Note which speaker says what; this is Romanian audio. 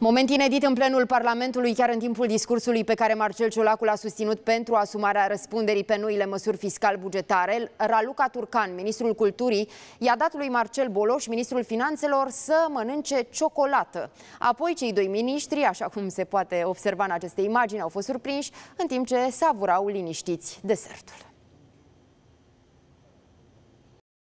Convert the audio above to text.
Speaker 1: Moment inedit în plenul Parlamentului, chiar în timpul discursului pe care Marcel Ciolacu l-a susținut pentru asumarea răspunderii pe noile măsuri fiscal-bugetare, Raluca Turcan, ministrul culturii, i-a dat lui Marcel Boloș, ministrul finanțelor, să mănânce ciocolată. Apoi cei doi miniștri, așa cum se poate observa în aceste imagini, au fost surprinși, în timp ce savurau liniștiți desertul.